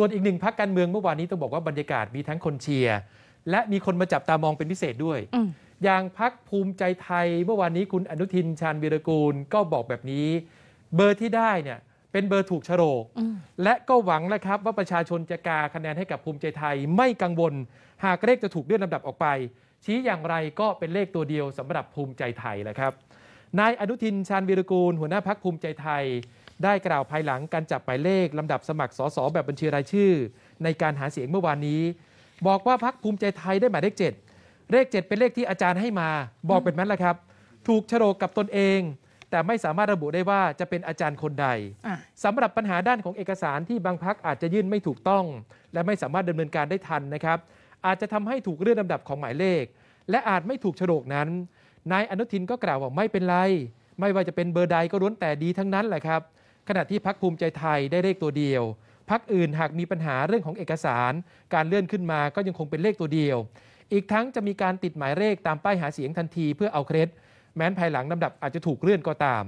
ส่วนอีกหนึ่งพักการเมืองเมื่อวานนี้ต้องบอกว่าบรรยากาศมีทั้งคนเชียร์และมีคนมาจับตามองเป็นพิเศษด้วย อย่างพักภูมิใจไทยเมื่อวานนี้คุณอนุทินชาญวีรกูลก็บอกแบบนี้ เบอร์ที่ได้เนี่ย เป็นเบอร์ถูกชโรกและก็หวังนะครับว่าประชาชนจะกาคะแนนให้กับภูมิใจไทยไม่กังวล หากเลขจะถูกเลื่อนลำดับออกไป ชี้อย่างไรก็เป็นเลขตัวเดียวสำหรับภูมิใจไทยแหละครับนายอนุทินชาญวีรกูล หัวหน้าพักภูมิใจไทย ได้กล่าวภายหลังการจับหมายเลขลำดับสมัครสสแบบบัญชีรายชื่อ ในการหาเสียงเมื่อวานนี้ บอกว่าพักภูมิใจไทยได้หมายเลขเจ็ดเลขเจ็ดเป็นเลขที่อาจารย์ให้มา บอกเป็นนั้นแหละครับ ถูกโฉลกกับตนเอง แต่ไม่สามารถระบุได้ว่าจะเป็นอาจารย์คนใดสำหรับปัญหาด้านของเอกสารที่บางพักอาจจะยื่นไม่ถูกต้อง และไม่สามารถดำเนินการได้ทันนะครับ อาจจะทำให้ถูกเลื่อนลาดับของหมายเลข และอาจไม่ถูกโฉลกนั้นนายอนุทินก็กล่าวว่าไม่เป็นไร ไม่ว่าจะเป็นเบอร์ใด ก็ล้วนแต่ดีทั้งนั้นแหละครับ ขณะที่พักภูมิใจไทยได้เลขตัวเดียว พักอื่นหากมีปัญหาเรื่องของเอกสารการเลื่อนขึ้นมาก็ยังคงเป็นเลขตัวเดียว อีกทั้งจะมีการติดหมายเลข ตามป้ายหาเสียงทันทีเพื่อเอาเครด แม้นภายหลังลำดับอาจจะถูกเลื่อนก็ตาม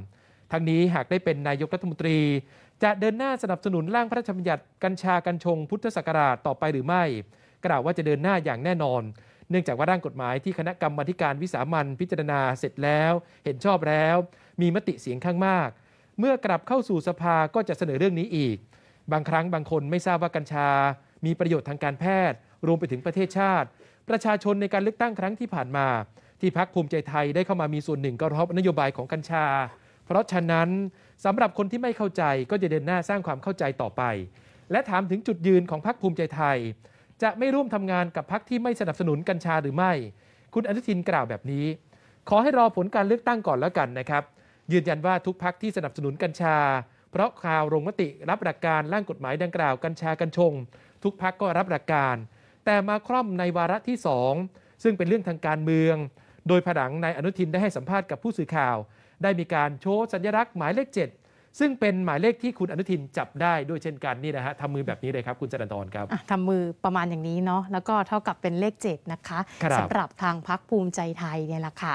ทั้งนี้หากได้เป็นนายกรัฐมนตรี จะเดินหน้าสนับสนุนร่างพระราชบัญญัติกัญชากัญชงพุทธศักราชต่อไปหรือไม่ กล่าวว่าจะเดินหน้าอย่างแน่นอนเนื่องจากว่าร่างกฎหมายที่คณะกรรมการวิสามันพิจารณาเสร็จแล้ว เห็นชอบแล้วมีมติเสียงข้างมาก เมื่อกลับเข้าสู่สภาก็จะเสนอเรื่องนี้อีก บางครั้งบางคนไม่ทราบว่ากัญชา มีประโยชน์ทางการแพทย์ รวมไปถึงประเทศชาติ ประชาชนในการเลือกตั้งครั้งที่ผ่านมาที่พักภูมิใจไทยได้เข้ามามีส่วนหนึ่งก็เพราะนโยบายของกัญชา เพราะฉะนั้นสำหรับคนที่ไม่เข้าใจก็จะเดินหน้าสร้างความเข้าใจต่อไป และถามถึงจุดยืนของพักภูมิใจไทยจะไม่ร่วมทำงานกับพรรคที่ไม่สนับสนุนกัญชาหรือไม่ คุณอนุทินกล่าวแบบนี้ ขอให้รอผลการเลือกตั้งก่อนแล้วกันนะครับ ยืนยันว่าทุกพรรคที่สนับสนุนกัญชา เพราะข่าวลงมติรับหลักการร่างกฎหมายดังกล่าว กัญชากัญชง ทุกพรรคก็รับหลักการ แต่มาคร่อมในวาระที่สอง ซึ่งเป็นเรื่องทางการเมือง โดยผดังนายอนุทินได้ให้สัมภาษณ์กับผู้สื่อข่าว ได้มีการโชว์สัญลักษณ์หมายเลขเจ็ดซึ่งเป็นหมายเลขที่คุณอนุทินจับได้ด้วยเช่นกันนี่นะฮะทำมือแบบนี้เลยครับ คุณจรันทรครับทำมือประมาณอย่างนี้เนาะแล้วก็เท่ากับเป็นเลข 7 นะคะสำหรับทางพักภูมิใจไทยเนี่ยแหละค่ะ